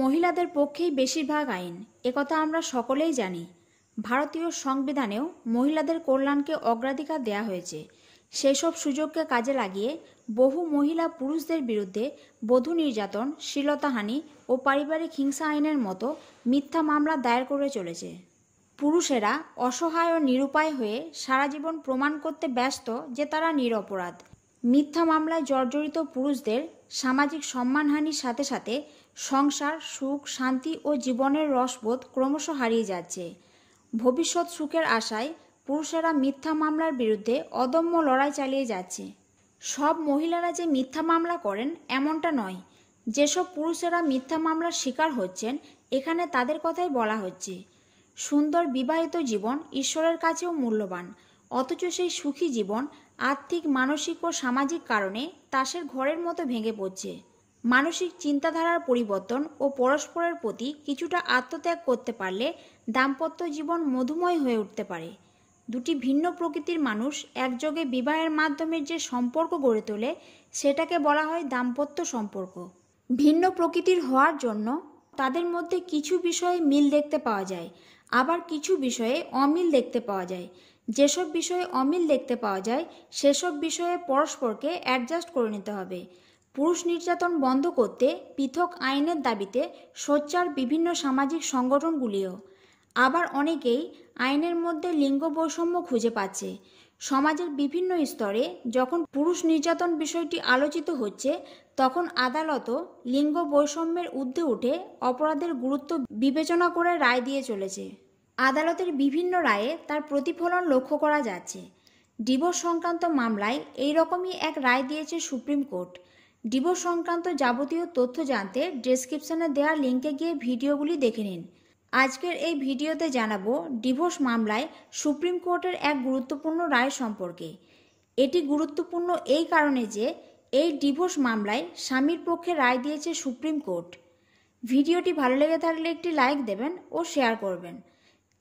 মহিলাদের পক্ষেই বেশিরভাগ আইন একথা আমরা সকলেই জানি ভারতীয় সংবিধানেও মহিলাদের কল্যাণকে অগ্রাধিকার দেয়া হয়েছে সেসব সুযোগকে কাজে লাগিয়ে বহু মহিলা পুরুষদের বিরুদ্ধে বধূ নির্যাতন শীলতাহানি ও পারিবারিক হিংসা আইনের মতো মিথ্যা মামলা দায়ের করে চলেছে পুরুষেরা অসহায় ও নিরুপায় হয়ে সারা জীবন প্রমাণ করতে ব্যস্ত যে তারা নিরপরাধ মিথ্যা মামলায় জর্জরিত পুরুষদের সামাজিক সম্মানহানির সাথে সাথে সংসার সুখ শান্তি ও জীবনের রসবোধ ক্রমশ হারিয়ে যাচ্ছে ভবিষ্যৎ সুখের আশায় পুরুষেরা মিথ্যা মামলার বিরুদ্ধে অদম্য লড়াই চালিয়ে যাচ্ছে সব মহিলারা যে মিথ্যা মামলা করেন এমনটা নয় যেসব পুরুষেরা মিথ্যা মামলার শিকার হচ্ছেন এখানে তাদের কথাই বলা হচ্ছে সুন্দর বিবাহিত জীবন ঈশ্বরের কাছেও মূল্যবান অথচ সেই সুখী জীবন আর্থিক মানসিক ও সামাজিক কারণে তাসের ঘরের মতো ভেঙে পড়ছে মানসিক চিন্তাধারার পরিবর্তন ও পরস্পরের প্রতি কিছুটা আত্মত্যাগ করতে পারলে দাম্পত্য জীবন মধুময় হয়ে উঠতে পারে দুটি ভিন্ন প্রকৃতির মানুষ একযোগে বিবাহের মাধ্যমে যে সম্পর্ক গড়ে তোলে সেটাকে বলা হয় দাম্পত্য সম্পর্ক ভিন্ন প্রকৃতির হওয়ার জন্য তাদের মধ্যে কিছু বিষয়ে মিল দেখতে পাওয়া যায় আবার কিছু বিষয়ে অমিল দেখতে পাওয়া যায় যেসব বিষয়ে অমিল দেখতে পাওয়া যায় সেসব বিষয়ে পরস্পরকে অ্যাডজাস্ট করে নিতে হবে পুরুষ নির্যাতন বন্ধ করতে পৃথক আইনের দাবিতে সোচ্চার বিভিন্ন সামাজিক সংগঠনগুলিও আবার অনেকেই আইনের মধ্যে লিঙ্গ বৈষম্য খুঁজে পাচ্ছে সমাজের বিভিন্ন স্তরে যখন পুরুষ নির্যাতন বিষয়টি আলোচিত হচ্ছে তখন আদালতও লিঙ্গ বৈষম্যের ঊর্ধ্বে উঠে অপরাধের গুরুত্ব বিবেচনা করে রায় দিয়ে চলেছে আদালতের বিভিন্ন রায়ে তার প্রতিফলন লক্ষ্য করা যাচ্ছে ডিভোর্স সংক্রান্ত মামলায় এই রকমই এক রায় দিয়েছে সুপ্রিম কোর্ট ডিভোর্স সংক্রান্ত যাবতীয় তথ্য জানতে ডেসক্রিপশনে দেওয়া লিঙ্কে গিয়ে ভিডিওগুলি দেখে নিন আজকের এই ভিডিওতে জানাবো ডিভোর্স মামলায় সুপ্রিম কোর্টের এক গুরুত্বপূর্ণ রায় সম্পর্কে এটি গুরুত্বপূর্ণ এই কারণে যে এই ডিভোর্স মামলায় স্বামীর পক্ষে রায় দিয়েছে সুপ্রিম কোর্ট ভিডিওটি ভালো লেগে থাকলে একটি লাইক দেবেন ও শেয়ার করবেন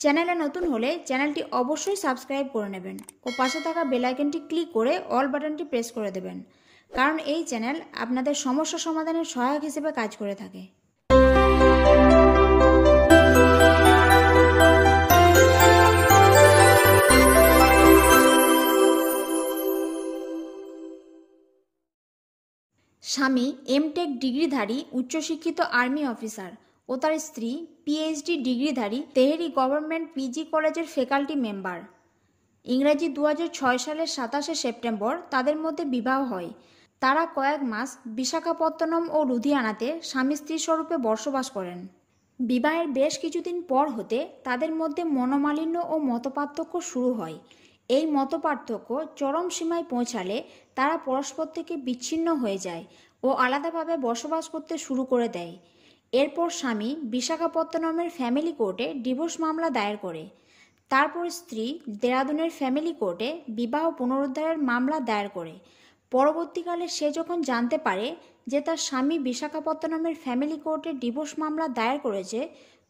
চ্যানেলে নতুন হলে চ্যানেলটি অবশ্যই সাবস্ক্রাইব করে নেবেন ও পাশে থাকা বেলাইকনটি ক্লিক করে অল বাটনটি প্রেস করে দেবেন কারণ এই চ্যানেল আপনাদের সমস্যা সমাধানের সহায়ক হিসেবে কাজ করে থাকে স্বামী এমটেক ডিগ্রিধারী উচ্চশিক্ষিত আর্মি অফিসার ও তার স্ত্রী পিএইচডি ডিগ্রিধারী তেহেরি গভর্নমেন্ট পিজি কলেজের ফ্যাকাল্টি মেম্বার ইংরাজি দু সালের সাতাশে সেপ্টেম্বর তাদের মধ্যে বিবাহ হয় তারা কয়েক মাস বিশাখাপত্তনম ও লুধিয়ানাতে স্বামী স্ত্রী স্বরূপে বসবাস করেন বিবাহের বেশ কিছুদিন পর হতে তাদের মধ্যে মনোমালিন্য ও মতপার্থক্য শুরু হয় এই মতপার্থক্য চরম সীমায় পৌঁছালে তারা পরস্পর থেকে বিচ্ছিন্ন হয়ে যায় ও আলাদাভাবে বসবাস করতে শুরু করে দেয় এরপর স্বামী বিশাখাপত্তনমের ফ্যামিলি কোর্টে ডিভোর্স মামলা দায়ের করে তারপর স্ত্রী দেরাদুনের ফ্যামিলি কোর্টে বিবাহ পুনরুদ্ধারের মামলা দায়ের করে পরবর্তীকালে সে যখন জানতে পারে যে তার স্বামী বিশাখাপত্তনমের ফ্যামিলি কোর্টে ডিভোর্স মামলা দায়ের করেছে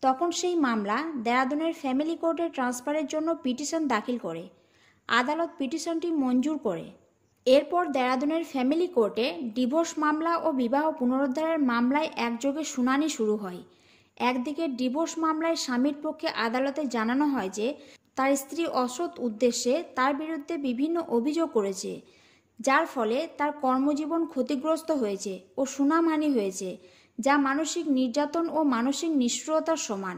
তখন সেই মামলা দেরাদুনের ফ্যামিলি কোর্টে ট্রান্সফারের জন্য পিটিশন দাখিল করে আদালত পিটিশনটি মঞ্জুর করে এরপর দেরাদুনের ফ্যামিলি কোর্টে ডিভোর্স মামলা ও বিবাহ পুনরুদ্ধারের মামলায় একযোগে শুনানি শুরু হয় একদিকে ডিভোর্স মামলায় স্বামীর পক্ষে আদালতে জানানো হয় যে তার স্ত্রী অসৎ উদ্দেশ্যে তার বিরুদ্ধে বিভিন্ন অভিযোগ করেছে যার ফলে তার কর্মজীবন ক্ষতিগ্রস্ত হয়েছে ও সুনামানি হয়েছে যা মানসিক নির্যাতন ও মানসিক নিষ্ঠুরতার সমান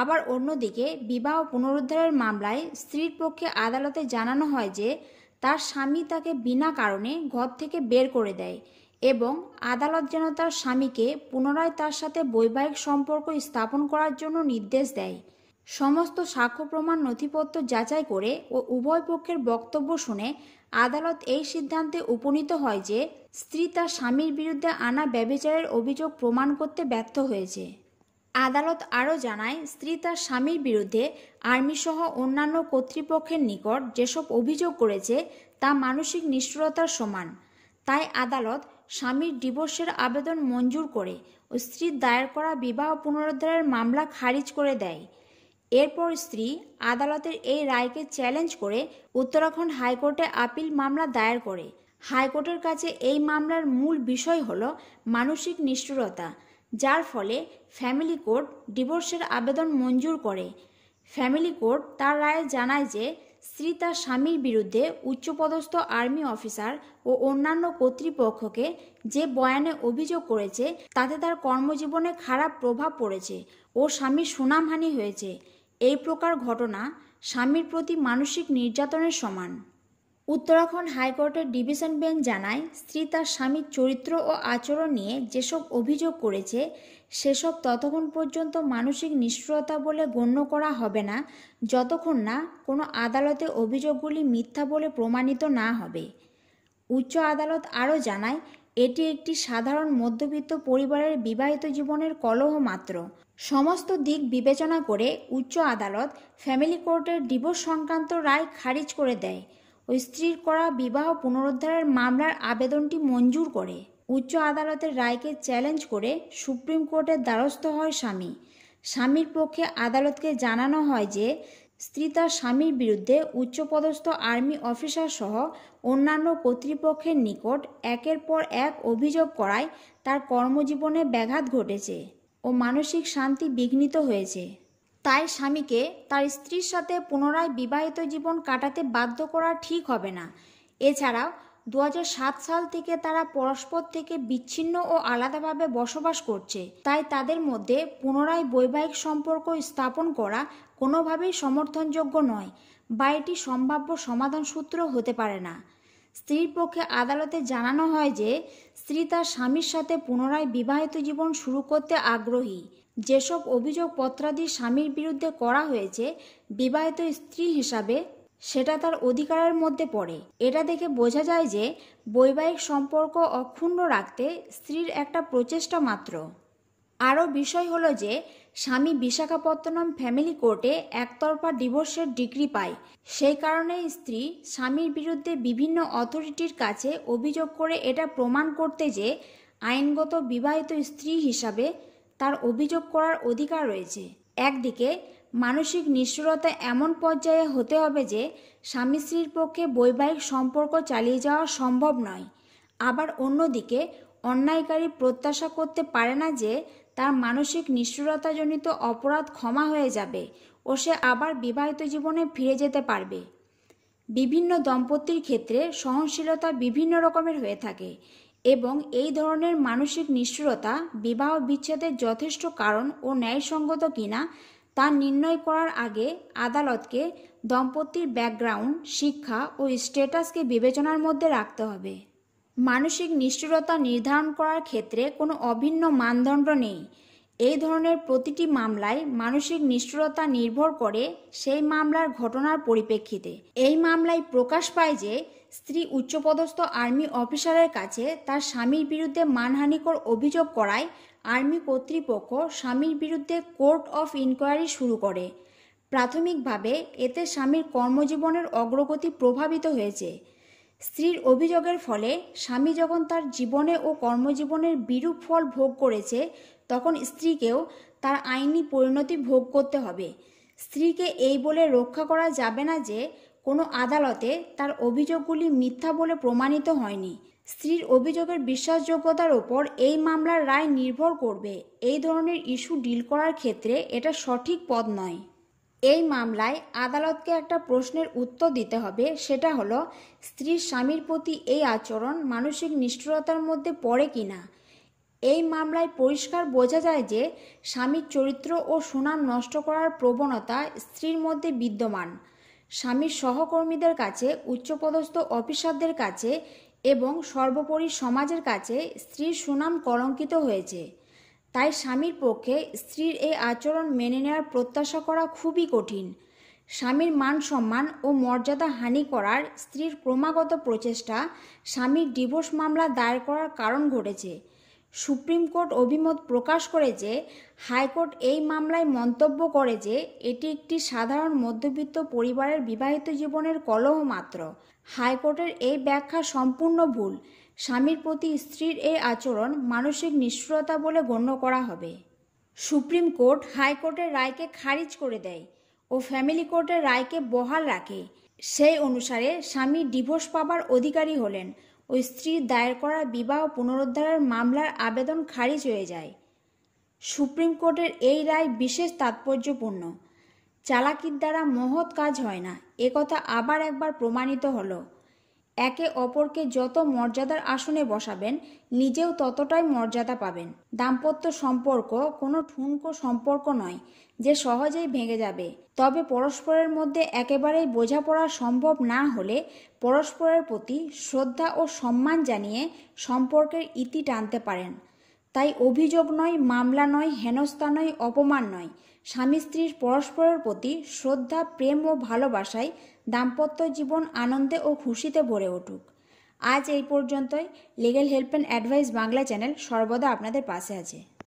আবার অন্যদিকে বিবাহ পুনরুদ্ধারের মামলায় স্ত্রীর পক্ষে আদালতে জানানো হয় যে তার স্বামী তাকে বিনা কারণে ঘর থেকে বের করে দেয় এবং আদালত যেন তার স্বামীকে পুনরায় তার সাথে বৈবাহিক সম্পর্ক স্থাপন করার জন্য নির্দেশ দেয় সমস্ত সাক্ষ্য প্রমাণ নথিপত্র যাচাই করে ও উভয় পক্ষের বক্তব্য শুনে আদালত এই সিদ্ধান্তে উপনীত হয় যে স্ত্রী তার স্বামীর বিরুদ্ধে আনা ব্যবচারের অভিযোগ প্রমাণ করতে ব্যর্থ হয়েছে আদালত আরও জানায় স্ত্রী তার স্বামীর বিরুদ্ধে আর্মিসহ অন্যান্য কর্তৃপক্ষের নিকট যেসব অভিযোগ করেছে তা মানসিক নিষ্ঠুরতার সমান তাই আদালত স্বামীর ডিভোর্সের আবেদন মঞ্জুর করে ও স্ত্রীর দায়ের করা বিবাহ পুনরুদ্ধারের মামলা খারিজ করে দেয় এরপর স্ত্রী আদালতের এই রায়কে চ্যালেঞ্জ করে উত্তরাখণ্ড হাইকোর্টে আপিল মামলা দায়ের করে হাইকোর্টের কাছে এই মামলার মূল বিষয় হল মানসিক নিষ্ঠুরতা যার ফলে ফ্যামিলি কোর্ট ডিভোর্সের আবেদন মঞ্জুর করে ফ্যামিলি কোর্ট তার রায়ে জানায় যে স্ত্রী তার স্বামীর বিরুদ্ধে উচ্চপদস্থ আর্মি অফিসার ও অন্যান্য কর্তৃপক্ষকে যে বয়ানে অভিযোগ করেছে তাতে তার কর্মজীবনে খারাপ প্রভাব পড়েছে ও স্বামীর সুনামহানি হয়েছে এই প্রকার ঘটনা স্বামীর প্রতি মানসিক নির্যাতনের সমান উত্তরাখণ্ড হাইকোর্টের ডিভিশন বেঞ্চ জানায় স্ত্রী তার স্বামীর চরিত্র ও আচরণ নিয়ে যেসব অভিযোগ করেছে সেসব ততক্ষণ পর্যন্ত মানসিক নিষ্ঠুরতা বলে গণ্য করা হবে না যতক্ষণ না কোনো আদালতে অভিযোগগুলি মিথ্যা বলে প্রমাণিত না হবে উচ্চ আদালত আরও জানায় এটি একটি সাধারণ মধ্যবিত্ত পরিবারের বিবাহিত জীবনের কলহ মাত্র সমস্ত দিক বিবেচনা করে উচ্চ আদালত ফ্যামিলি কোর্টের ডিভোর্স সংক্রান্ত রায় খারিজ করে দেয় ওই স্ত্রীর করা বিবাহ পুনরুদ্ধারের মামলার আবেদনটি মঞ্জুর করে উচ্চ আদালতের রায়কে চ্যালেঞ্জ করে সুপ্রিম কোর্টের দ্বারস্থ হয় স্বামী স্বামীর পক্ষে আদালতকে জানানো হয় যে স্ত্রী তার স্বামীর বিরুদ্ধে উচ্চপদস্থ আর্মি অফিসার সহ অন্যান্য কর্তৃপক্ষের নিকট একের পর এক অভিযোগ করায় তার কর্মজীবনে ব্যাঘাত ঘটেছে ও মানসিক শান্তি বিঘ্নিত হয়েছে তাই স্বামীকে তার স্ত্রীর সাথে পুনরায় বিবাহিত জীবন কাটাতে বাধ্য করা ঠিক হবে না এছাড়াও দু সাল থেকে তারা পরস্পর থেকে বিচ্ছিন্ন ও আলাদাভাবে বসবাস করছে তাই তাদের মধ্যে পুনরায় বৈবাহিক সম্পর্ক স্থাপন করা কোনোভাবেই সমর্থনযোগ্য নয় বা এটি সম্ভাব্য সমাধান সূত্র হতে পারে না স্ত্রীর পক্ষে আদালতে জানানো হয় যে স্ত্রী তার স্বামীর সাথে পুনরায় বিবাহিত জীবন শুরু করতে আগ্রহী যেসব অভিযোগ পত্রাদি স্বামীর বিরুদ্ধে করা হয়েছে বিবাহিত স্ত্রী হিসাবে সেটা তার অধিকারের মধ্যে পড়ে এটা দেখে বোঝা যায় যে বৈবাহিক সম্পর্ক অক্ষুণ্ণ রাখতে স্ত্রীর একটা প্রচেষ্টা মাত্র আরও বিষয় হলো যে স্বামী বিশাখাপত্তনম ফ্যামিলি কোর্টে একতরফা ডিভোর্সের ডিগ্রি পায় সেই কারণে স্ত্রী স্বামীর বিরুদ্ধে বিভিন্ন অথরিটির কাছে অভিযোগ করে এটা প্রমাণ করতে যে আইনগত বিবাহিত স্ত্রী হিসাবে তার অভিযোগ করার অধিকার রয়েছে একদিকে মানসিক নিষ্ঠুরতা এমন পর্যায়ে হতে হবে যে স্বামী স্ত্রীর পক্ষে বৈবাহিক সম্পর্ক চালিয়ে যাওয়া সম্ভব নয় আবার অন্যদিকে অন্যায়কারী প্রত্যাশা করতে পারে না যে তার মানসিক নিষ্ঠুরতাজনিত অপরাধ ক্ষমা হয়ে যাবে ও সে আবার বিবাহিত জীবনে ফিরে যেতে পারবে বিভিন্ন দম্পতির ক্ষেত্রে সহনশীলতা বিভিন্ন রকমের হয়ে থাকে এবং এই ধরনের মানসিক নিষ্ঠুরতা বিবাহ বিচ্ছেদের যথেষ্ট কারণ ও ন্যায়সঙ্গত কিনা তা নির্ণয় করার আগে আদালতকে দম্পতির ব্যাকগ্রাউন্ড শিক্ষা ও স্ট্যাটাসকে বিবেচনার মধ্যে রাখতে হবে মানসিক নিষ্ঠুরতা নির্ধারণ করার ক্ষেত্রে কোনো অভিন্ন মানদণ্ড নেই এই ধরনের প্রতিটি মামলায় মানসিক নিষ্ঠুরতা নির্ভর করে সেই মামলার ঘটনার পরিপ্রেক্ষিতে এই মামলায় প্রকাশ পায় যে স্ত্রী উচ্চপদস্থ আর্মি অফিসারের কাছে তার স্বামীর বিরুদ্ধে মানহানিকর অভিযোগ করায় আর্মি কর্তৃপক্ষ স্বামীর বিরুদ্ধে কোর্ট অফ ইনকোয়ারি শুরু করে প্রাথমিকভাবে এতে স্বামীর কর্মজীবনের অগ্রগতি প্রভাবিত হয়েছে স্ত্রীর অভিযোগের ফলে স্বামী যখন তার জীবনে ও কর্মজীবনের বিরূপ ফল ভোগ করেছে তখন স্ত্রীকেও তার আইনি পরিণতি ভোগ করতে হবে স্ত্রীকে এই বলে রক্ষা করা যাবে না যে কোনো আদালতে তার অভিযোগগুলি মিথ্যা বলে প্রমাণিত হয়নি স্ত্রীর অভিযোগের বিশ্বাসযোগ্যতার ওপর এই মামলার রায় নির্ভর করবে এই ধরনের ইস্যু ডিল করার ক্ষেত্রে এটা সঠিক পদ নয় এই মামলায় আদালতকে একটা প্রশ্নের উত্তর দিতে হবে সেটা হলো স্ত্রীর স্বামীর প্রতি এই আচরণ মানসিক নিষ্ঠুরতার মধ্যে পড়ে কিনা এই মামলায় পরিষ্কার বোঝা যায় যে স্বামীর চরিত্র ও সুনাম নষ্ট করার প্রবণতা স্ত্রীর মধ্যে বিদ্যমান স্বামীর সহকর্মীদের কাছে উচ্চপদস্থ অফিসারদের কাছে এবং সর্বোপরি সমাজের কাছে স্ত্রীর সুনাম কলঙ্কিত হয়েছে তাই স্বামীর পক্ষে স্ত্রীর এই আচরণ মেনে নেওয়ার প্রত্যাশা করা খুবই কঠিন স্বামীর মান সম্মান ও মর্যাদা হানি করার স্ত্রীর ক্রমাগত প্রচেষ্টা স্বামীর ডিভোর্স মামলা দায়ের করার কারণ ঘটেছে সুপ্রিম কোর্ট অভিমত প্রকাশ করে যে হাইকোর্ট এই মামলায় মন্তব্য করে যে এটি একটি সাধারণ মধ্যবিত্ত পরিবারের বিবাহিত জীবনের কলহ মাত্র হাইকোর্টের এই ব্যাখ্যা সম্পূর্ণ ভুল স্বামীর প্রতি স্ত্রীর এই আচরণ মানসিক নিষ্ঠুরতা বলে গণ্য করা হবে সুপ্রিম কোর্ট হাইকোর্টের রায়কে খারিজ করে দেয় ও ফ্যামিলি কোর্টের রায়কে বহাল রাখে সেই অনুসারে স্বামী ডিভোর্স পাবার অধিকারী হলেন ওই স্ত্রী দায়ের করা বিবাহ পুনরুদ্ধারের মামলার আবেদন খারিজ হয়ে যায় সুপ্রিম কোর্টের এই রায় বিশেষ তাৎপর্যপূর্ণ চালাকির দ্বারা মহৎ কাজ হয় না একথা আবার একবার প্রমাণিত হলো একে অপরকে যত মর্যাদার আসনে বসাবেন নিজেও ততটাই মর্যাদা পাবেন দাম্পত্য সম্পর্ক কোনো ঠুনকো সম্পর্ক নয় যে সহজেই ভেঙে যাবে তবে পরস্পরের মধ্যে একেবারেই বোঝাপড়া সম্ভব না হলে পরস্পরের প্রতি শ্রদ্ধা ও সম্মান জানিয়ে সম্পর্কের ইতি টানতে পারেন তাই অভিযোগ নয় মামলা নয় হেনস্থা নয় অপমান নয় স্বামী স্ত্রীর পরস্পরের প্রতি শ্রদ্ধা প্রেম ও ভালোবাসায় দাম্পত্য জীবন আনন্দে ও খুশিতে ভরে উঠুক আজ এই পর্যন্তই legal help and advice Bangla channel সর্বদা আপনাদের পাশে আছে